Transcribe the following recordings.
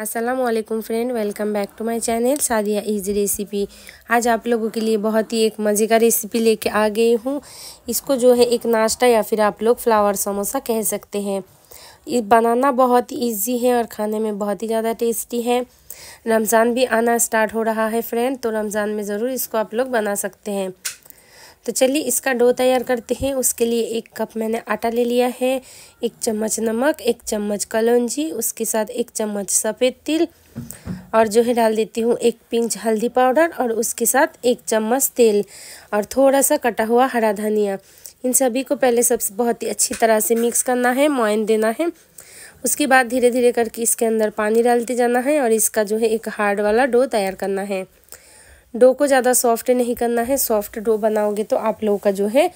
Aslam friend welcome back to my channel Sadia easy recipe आज आप लोगों के लिए बहुत ही एक मज़े का रेसिपी लेके आ गई हूँ इसको जो है एक नाश्ता या फिर आप लोग फ्लावर समोसा कह सकते हैं ये बनाना बहुत ही ईजी है और खाने में बहुत ही ज़्यादा टेस्टी है रमज़ान भी आना स्टार्ट हो रहा है फ्रेंड तो रमज़ान में ज़रूर इसको आप लोग बना सकते हैं तो चलिए इसका डो तैयार करते हैं उसके लिए एक कप मैंने आटा ले लिया है एक चम्मच नमक एक चम्मच कलौजी उसके साथ एक चम्मच सफ़ेद तिल और जो है डाल देती हूँ एक पिंच हल्दी पाउडर और उसके साथ एक चम्मच तेल और थोड़ा सा कटा हुआ हरा धनिया इन सभी को पहले सबसे बहुत ही अच्छी तरह से मिक्स करना है मोइन देना है उसके बाद धीरे धीरे करके इसके अंदर पानी डालते जाना है और इसका जो है एक हार्ड वाला डो तैयार करना है डो को ज़्यादा सॉफ्ट नहीं करना है सॉफ्ट डो बनाओगे तो आप लोगों का जो है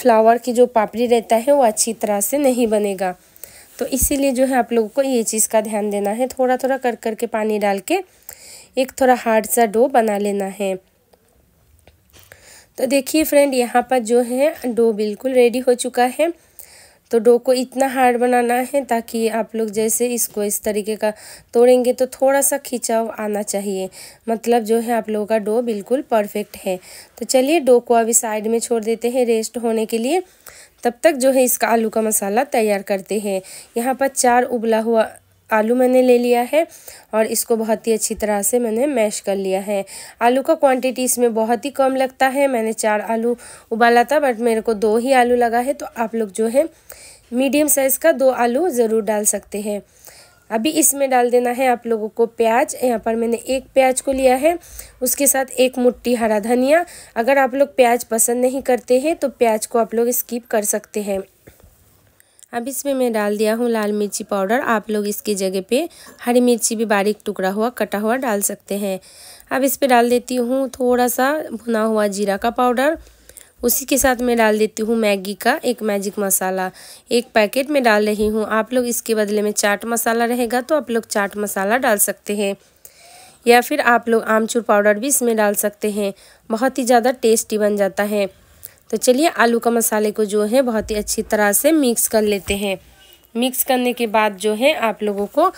फ्लावर की जो पापड़ी रहता है वो अच्छी तरह से नहीं बनेगा तो इसीलिए जो है आप लोगों को ये चीज़ का ध्यान देना है थोड़ा थोड़ा कर कर के पानी डाल के एक थोड़ा हार्ड सा डो बना लेना है तो देखिए फ्रेंड यहाँ पर जो है डो बिल्कुल रेडी हो चुका है तो डो को इतना हार्ड बनाना है ताकि आप लोग जैसे इसको इस तरीके का तोड़ेंगे तो थोड़ा सा खिंचाव आना चाहिए मतलब जो है आप लोगों का डो बिल्कुल परफेक्ट है तो चलिए डो को अभी साइड में छोड़ देते हैं रेस्ट होने के लिए तब तक जो है इसका आलू का मसाला तैयार करते हैं यहाँ पर चार उबला हुआ आलू मैंने ले लिया है और इसको बहुत ही अच्छी तरह से मैंने मैश कर लिया है आलू का क्वांटिटी इसमें बहुत ही कम लगता है मैंने चार आलू उबाला था बट मेरे को दो ही आलू लगा है तो आप लोग जो है मीडियम साइज़ का दो आलू ज़रूर डाल सकते हैं अभी इसमें डाल देना है आप लोगों को प्याज यहाँ पर मैंने एक प्याज को लिया है उसके साथ एक मुट्ठी हरा धनिया अगर आप लोग प्याज पसंद नहीं करते हैं तो प्याज को आप लोग स्किप कर सकते हैं अब इसमें मैं डाल दिया हूँ लाल मिर्ची पाउडर आप लोग इसकी जगह पे हरी मिर्ची भी बारीक टुकड़ा हुआ कटा हुआ डाल सकते हैं अब इस पर डाल देती हूँ थोड़ा सा भुना हुआ जीरा का पाउडर उसी के साथ मैं डाल देती हूँ मैगी का एक मैजिक मसाला एक पैकेट में डाल रही हूँ आप लोग इसके बदले में चाट मसाला रहेगा तो आप लोग चाट मसाला डाल सकते हैं या फिर आप लोग आमचूर पाउडर भी इसमें डाल सकते हैं बहुत ही ज़्यादा टेस्टी बन जाता है तो चलिए आलू का मसाले को जो है बहुत ही अच्छी तरह से मिक्स कर लेते हैं मिक्स करने के बाद जो है आप लोगों को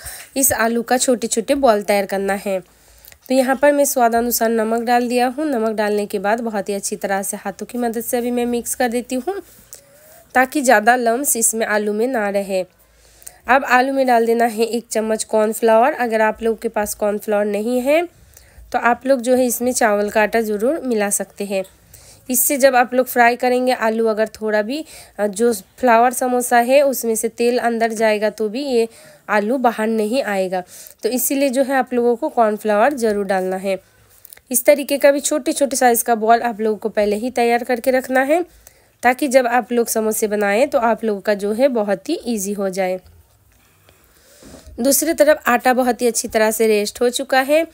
इस आलू का छोटे छोटे बॉल तैयार करना है तो यहाँ पर मैं स्वाद अनुसार नमक डाल दिया हूँ नमक डालने के बाद बहुत ही अच्छी तरह से हाथों की मदद से अभी मैं मिक्स कर देती हूँ ताकि ज़्यादा लम्स इसमें आलू में ना रहे अब आलू में डाल देना है एक चम्मच कॉर्नफ्लावर अगर आप लोग के पास कॉर्नफ्लावर नहीं है तो आप लोग जो है इसमें चावल का आटा ज़रूर मिला सकते हैं इससे जब आप लोग फ्राई करेंगे आलू अगर थोड़ा भी जो फ्लावर समोसा है उसमें से तेल अंदर जाएगा तो भी ये आलू बाहर नहीं आएगा तो इसीलिए जो है आप लोगों को कॉर्नफ्लावर ज़रूर डालना है इस तरीके का भी छोटे छोटे साइज़ का बॉल आप लोगों को पहले ही तैयार करके रखना है ताकि जब आप लोग समोसे बनाएं तो आप लोगों का जो है बहुत ही ईजी हो जाए दूसरी तरफ आटा बहुत ही अच्छी तरह से रेस्ट हो चुका है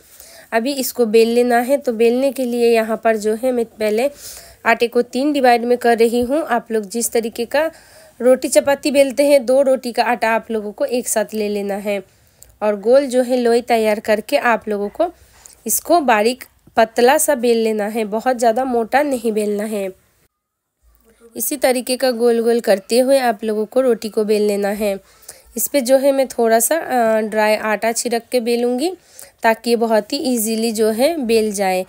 अभी इसको बेल लेना है तो बेलने के लिए यहाँ पर जो है मैं पहले आटे को तीन डिवाइड में कर रही हूँ आप लोग जिस तरीके का रोटी चपाती बेलते हैं दो रोटी का आटा आप लोगों को एक साथ ले लेना है और गोल जो है लोई तैयार करके आप लोगों को इसको बारीक पतला सा बेल लेना है बहुत ज़्यादा मोटा नहीं बेलना है इसी तरीके का गोल गोल करते हुए आप लोगों को रोटी को बेल लेना है इस पर जो है मैं थोड़ा सा ड्राई आटा छिड़क के बेलूँगी ताकि ये बहुत ही ईजीली जो है बेल जाए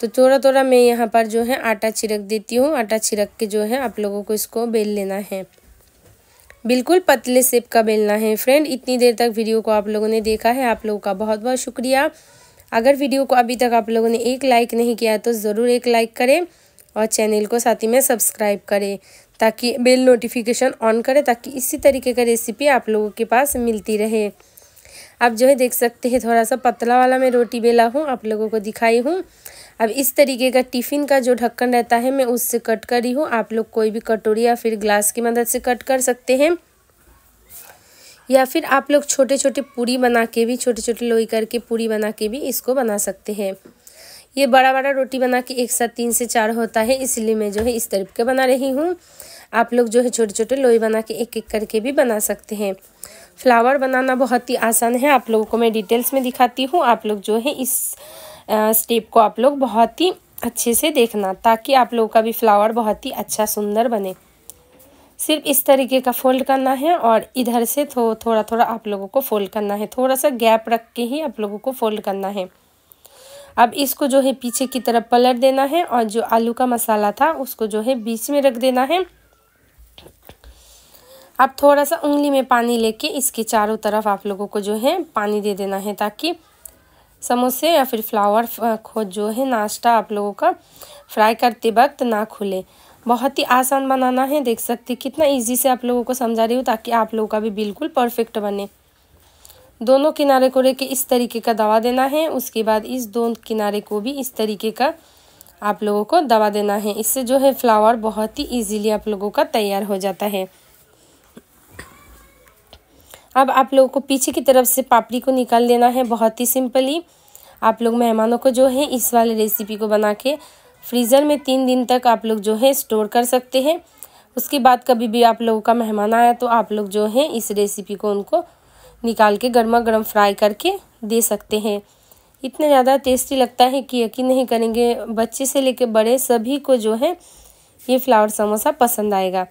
तो थोड़ा थोड़ा मैं यहाँ पर जो है आटा छिड़क देती हूँ आटा छिड़क के जो है आप लोगों को इसको बेल लेना है बिल्कुल पतले सेप का बेलना है फ्रेंड इतनी देर तक वीडियो को आप लोगों ने देखा है आप लोगों का बहुत बहुत शुक्रिया अगर वीडियो को अभी तक आप लोगों ने एक लाइक नहीं किया तो ज़रूर एक लाइक करें और चैनल को साथ ही में सब्सक्राइब करें ताकि बेल नोटिफिकेशन ऑन करें ताकि इसी तरीके का रेसिपी आप लोगों के पास मिलती रहे आप जो है देख सकते हैं थोड़ा सा पतला वाला मैं रोटी बेला हूँ आप लोगों को दिखाई हूँ अब इस तरीके का टिफ़िन का जो ढक्कन रहता है मैं उससे कट करी हूँ आप लोग कोई भी कटोरी या फिर ग्लास की मदद से कट कर सकते हैं या फिर आप लोग छोटे छोटे पूरी बना के भी छोटे छोटे लोई करके पूरी बना के भी इसको बना सकते हैं ये बड़ा बड़ा रोटी बना के एक साथ तीन से चार होता है इसलिए मैं जो है इस तरीके बना रही हूँ आप लोग जो है छोटे छोटे लोई बना के एक एक करके भी बना सकते हैं फ्लावर बनाना बहुत ही आसान है आप लोगों को मैं डिटेल्स में दिखाती हूँ आप लोग जो है इस स्टेप को आप लोग बहुत ही अच्छे से देखना ताकि आप लोगों का भी फ्लावर बहुत ही अच्छा सुंदर बने सिर्फ इस तरीके का फोल्ड करना है और इधर से थो, थोड़ा थोड़ा आप लोगों को फोल्ड करना है थोड़ा सा गैप रख के ही आप लोगों को फोल्ड करना है अब इसको जो है पीछे की तरफ पलट देना है और जो आलू का मसाला था उसको जो है बीच में रख देना है अब थोड़ा सा उंगली में पानी लेके इसके चारों तरफ आप लोगों को जो है पानी दे देना है ताकि समोसे या फिर फ्लावर खोज जो है नाश्ता आप लोगों का फ्राई करते वक्त ना खुले बहुत ही आसान बनाना है देख सकते कितना इजी से आप लोगों को समझा रही हूँ ताकि आप लोगों का भी बिल्कुल परफेक्ट बने दोनों किनारे को लेके इस तरीके का दवा देना है उसके बाद इस दोनों किनारे को भी इस तरीके का आप लोगों को दवा देना है इससे जो है फ्लावर बहुत ही इजीली आप लोगों का तैयार हो जाता है अब आप लोगों को पीछे की तरफ से पापड़ी को निकाल लेना है बहुत ही सिंपली आप लोग मेहमानों को जो है इस वाले रेसिपी को बना के फ्रीज़र में तीन दिन तक आप लोग जो है स्टोर कर सकते हैं उसके बाद कभी भी आप लोगों का मेहमान आया तो आप लोग जो है इस रेसिपी को उनको निकाल के गर्मा गर्म फ्राई करके दे सकते हैं इतना ज़्यादा टेस्टी लगता है कि यकीन नहीं करेंगे बच्चे से लेकर बड़े सभी को जो है ये फ्लावर समोसा पसंद आएगा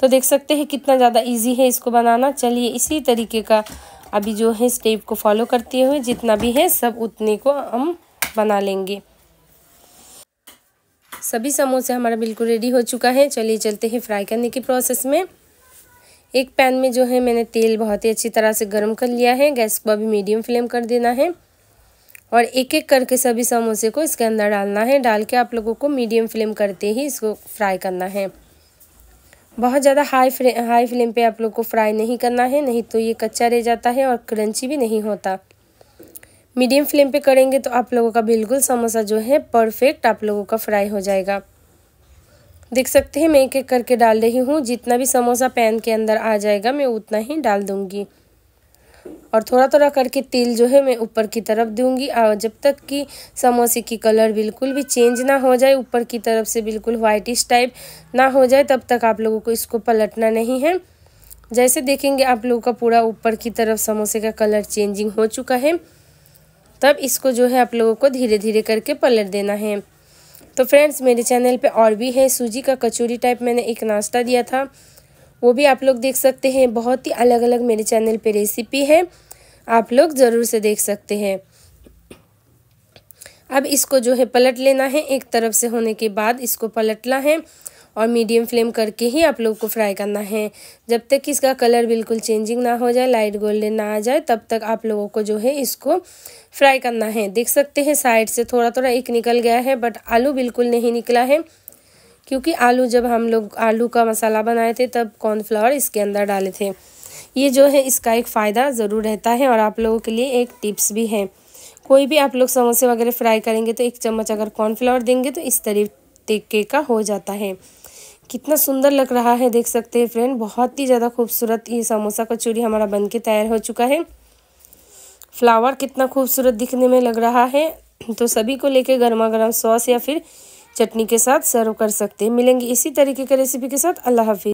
तो देख सकते हैं कितना ज़्यादा इजी है इसको बनाना चलिए इसी तरीके का अभी जो है स्टेप को फॉलो करते हुए जितना भी है सब उतने को हम बना लेंगे सभी समोसे हमारा बिल्कुल रेडी हो चुका है चलिए चलते हैं फ्राई करने की प्रोसेस में एक पैन में जो है मैंने तेल बहुत ही अच्छी तरह से गर्म कर लिया है गैस को अभी मीडियम फ्लेम कर देना है और एक एक करके सभी समोसे को इसके अंदर डालना है डाल के आप लोगों को मीडियम फ्लेम करते ही इसको फ्राई करना है बहुत ज़्यादा हाई फ्लेम हाई फ्लेम पे आप लोग को फ्राई नहीं करना है नहीं तो ये कच्चा रह जाता है और क्रंची भी नहीं होता मीडियम फ्लेम पे करेंगे तो आप लोगों का बिल्कुल समोसा जो है परफेक्ट आप लोगों का फ्राई हो जाएगा देख सकते हैं मैं एक एक करके डाल रही हूँ जितना भी समोसा पैन के अंदर आ जाएगा मैं उतना ही डाल दूँगी और थोड़ा थोड़ा करके तेल जो है मैं ऊपर की तरफ दूंगी और जब तक कि समोसे की कलर बिल्कुल भी चेंज ना हो जाए ऊपर की तरफ से बिल्कुल वाइटिश टाइप ना हो जाए तब तक आप लोगों को इसको पलटना नहीं है जैसे देखेंगे आप लोगों का पूरा ऊपर की तरफ समोसे का कलर चेंजिंग हो चुका है तब इसको जो है आप लोगों को धीरे धीरे करके पलट देना है तो फ्रेंड्स मेरे चैनल पे और भी है सूजी का कचौरी टाइप मैंने एक नाश्ता दिया था वो भी आप लोग देख सकते हैं बहुत ही अलग अलग मेरे चैनल पे रेसिपी है आप लोग ज़रूर से देख सकते हैं अब इसको जो है पलट लेना है एक तरफ से होने के बाद इसको पलटना है और मीडियम फ्लेम करके ही आप लोग को फ्राई करना है जब तक कि इसका कलर बिल्कुल चेंजिंग ना हो जाए लाइट गोल्डन ना आ जाए तब तक आप लोगों को जो है इसको फ्राई करना है देख सकते हैं साइड से थोड़ा थोड़ा एक निकल गया है बट आलू बिल्कुल नहीं निकला है क्योंकि आलू जब हम लोग आलू का मसाला बनाए थे तब कॉर्नफ्लावर इसके अंदर डाले थे ये जो है इसका एक फ़ायदा ज़रूर रहता है और आप लोगों के लिए एक टिप्स भी है कोई भी आप लोग समोसे वगैरह फ्राई करेंगे तो एक चम्मच अगर कॉर्नफ्लावर देंगे तो इस तरीके का हो जाता है कितना सुंदर लग रहा है देख सकते हैं फ्रेंड बहुत ही ज़्यादा खूबसूरत ये समोसा कचौरी हमारा बन के तैयार हो चुका है फ्लावर कितना खूबसूरत दिखने में लग रहा है तो सभी को लेके गर्मा गर्म सॉस या फिर चटनी के साथ सर्व कर सकते हैं मिलेंगे इसी तरीके की रेसिपी के साथ अल्लाह हाफिज़